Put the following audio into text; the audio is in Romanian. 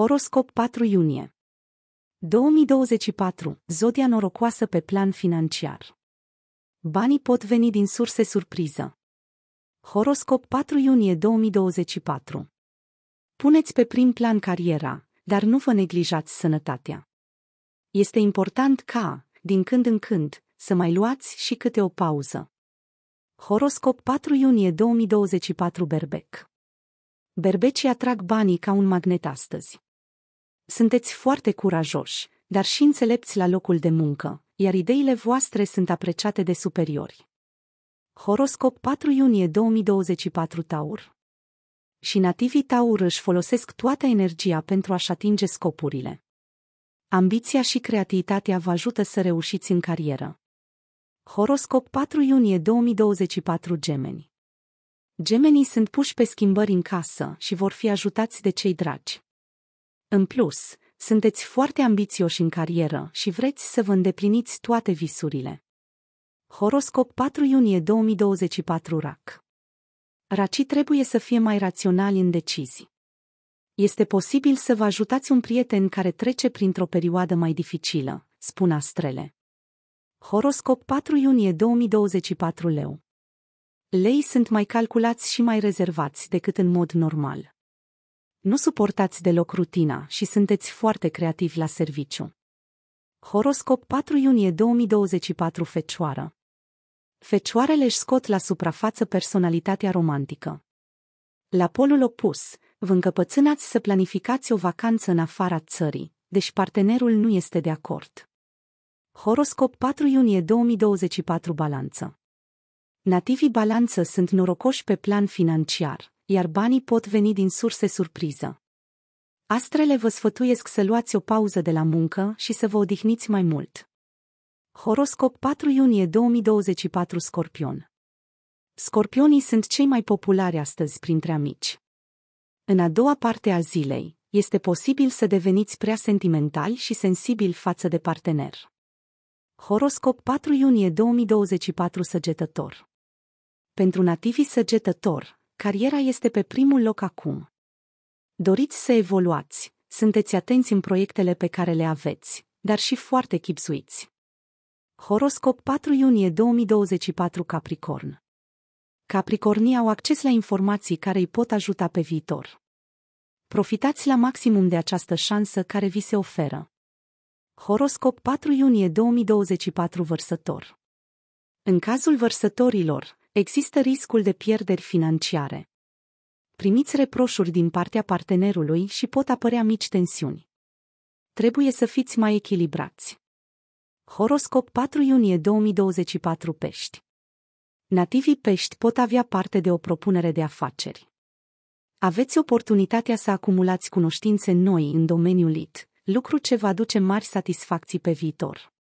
Horoscop 4 iunie 2024. Zodia norocoasă pe plan financiar. Banii pot veni din surse surpriză. Horoscop 4 iunie 2024. Puneți pe prim plan cariera, dar nu vă neglijați sănătatea. Este important ca, din când în când, să mai luați și câte o pauză. Horoscop 4 iunie 2024 Berbec Berbecii atrag banii ca un magnet astăzi. Sunteți foarte curajoși, dar și înțelepți la locul de muncă, iar ideile voastre sunt apreciate de superiori. Horoscop 4 iunie 2024 Taur Și nativii Taur își folosesc toată energia pentru a-și atinge scopurile. Ambiția și creativitatea vă ajută să reușiți în carieră. Horoscop 4 iunie 2024 Gemeni Gemenii sunt puși pe schimbări în casă și vor fi ajutați de cei dragi. În plus, sunteți foarte ambițioși în carieră și vreți să vă îndepliniți toate visurile. Horoscop 4 iunie 2024 RAC Racii trebuie să fie mai raționali în decizii. Este posibil să vă ajutați un prieten care trece printr-o perioadă mai dificilă, spun astrele. Horoscop 4 iunie 2024 Leu Lei sunt mai calculați și mai rezervați decât în mod normal. Nu suportați deloc rutina și sunteți foarte creativi la serviciu. Horoscop 4 iunie 2024 Fecioară Fecioarele își scot la suprafață personalitatea romantică. La polul opus, vă încăpățânați să planificați o vacanță în afara țării, deși partenerul nu este de acord. Horoscop 4 iunie 2024 Balanță Nativii balanță sunt norocoși pe plan financiar, iar banii pot veni din surse surpriză. Astrele vă sfătuiesc să luați o pauză de la muncă și să vă odihniți mai mult. Horoscop 4 iunie 2024 Scorpion Scorpionii sunt cei mai populari astăzi printre amici. În a doua parte a zilei, este posibil să deveniți prea sentimentali și sensibili față de partener. Horoscop 4 iunie 2024 Săgetător Pentru nativii săgetător, Cariera este pe primul loc acum. Doriți să evoluați, sunteți atenți în proiectele pe care le aveți, dar și foarte chipzuiți. Horoscop 4 iunie 2024 Capricorn Capricornii au acces la informații care îi pot ajuta pe viitor. Profitați la maximum de această șansă care vi se oferă. Horoscop 4 iunie 2024 Vărsător În cazul vărsătorilor, Există riscul de pierderi financiare. Primiți reproșuri din partea partenerului și pot apărea mici tensiuni. Trebuie să fiți mai echilibrați. Horoscop 4 iunie 2024 Pești Nativii pești pot avea parte de o propunere de afaceri. Aveți oportunitatea să acumulați cunoștințe noi în domeniul IT, lucru ce va aduce mari satisfacții pe viitor.